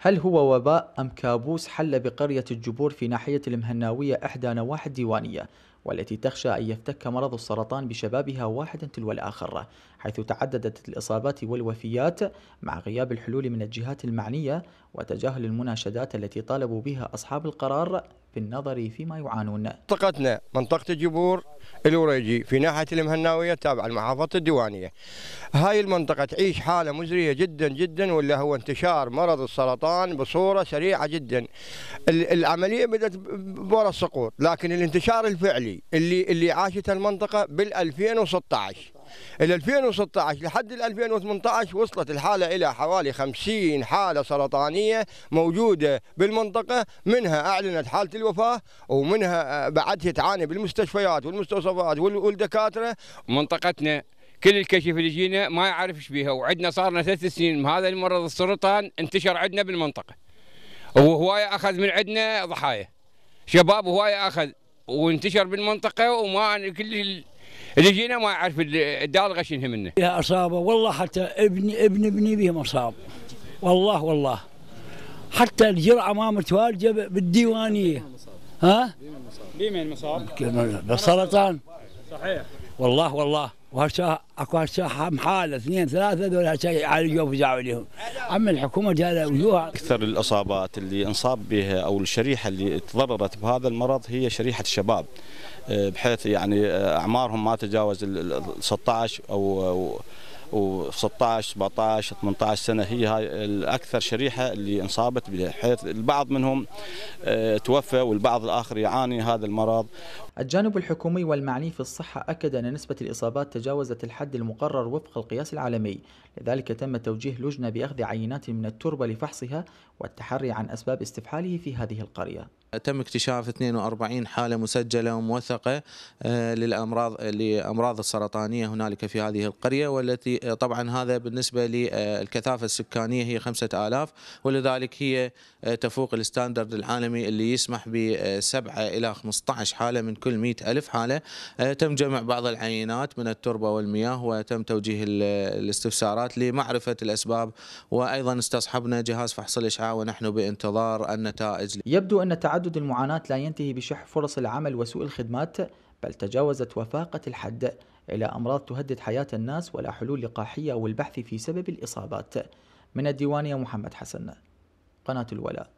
هل هو وباء أم كابوس حل بقرية الجبور في ناحية المهناوية إحدى نواحي الديوانية والتي تخشى أن يفتك مرض السرطان بشبابها واحدا تلو الآخر حيث تعددت الإصابات والوفيات مع غياب الحلول من الجهات المعنية وتجاهل المناشدات التي طالبوا بها أصحاب القرار بالنظر فيما يعانون منطقتنا منطقة جبور الوريجي في ناحية المهناوية تابعة لمحافظة الديوانية هاي المنطقة تعيش حالة مزرية جدا جدا واللي هو انتشار مرض السرطان بصورة سريعة جدا العملية بدأت بورا السقوط لكن الانتشار الفعلي اللي اللي عاشت المنطقه بال 2016 ال 2016 لحد ال 2018 وصلت الحاله الى حوالي 50 حاله سرطانيه موجوده بالمنطقه منها اعلنت حاله الوفاه ومنها آه، بعدها تعاني بالمستشفيات والمستوصفات والدكاتره منطقتنا كل الكشف اللي جينا ما يعرف ايش بيها وعندنا صار لنا ثلاث سنين هذا المرض السرطان انتشر عندنا بالمنطقه وهوايه اخذ من عندنا ضحايا شباب هوايه اخذ وانتشر بالمنطقه وما كل اللي جينا ما يعرف الدالغه غشنها منه. يا اصابه والله حتى ابن ابن ابني بهم اصاب والله والله حتى الجرعه ما متواجده بالديوانيه. ها؟ مصاب؟ بمن مصاب؟ بالسرطان. صحيح. والله والله وهرشا اكو هرشا محال اثنين ثلاثه دول هرشا يعالجوا فزعوا عليهم اما الحكومه جاله وجوها اكثر الاصابات اللي انصاب بها او الشريحه اللي تضررت بهذا المرض هي شريحه الشباب آه، بحيث يعني آه، اعمارهم ما تجاوز ال 16 او و16 17 18 سنه هي هاي الاكثر شريحه اللي انصابت بحيث البعض منهم آه، توفى والبعض الاخر يعاني هذا المرض. الجانب الحكومي والمعني في الصحه اكد ان نسبه الاصابات تجاوزت الحد المقرر وفق القياس العالمي، لذلك تم توجيه لجنه باخذ عينات من التربه لفحصها والتحري عن اسباب استفحاله في هذه القريه. تم اكتشاف 42 حاله مسجله وموثقه آه، للامراض لامراض السرطانيه هنالك في هذه القريه والتي آه، طبعا هذا بالنسبة للكثافة آه، السكانية هي 5000 ولذلك هي آه، تفوق الستاندرد العالمي اللي يسمح ب 7 إلى 15 حالة من كل مئة ألف حالة تم جمع بعض العينات من التربة والمياه وتم توجيه الاستفسارات لمعرفة الأسباب وأيضا استصحبنا جهاز فحص الإشعاع ونحن بانتظار النتائج يبدو أن تعدد المعاناة لا ينتهي بشح فرص العمل وسوء الخدمات بل تجاوزت وفاقة الحد إلى أمراض تهدد حياة الناس ولا حلول لقاحية والبحث في سبب الإصابات من الديوانية محمد حسن قناة الولاء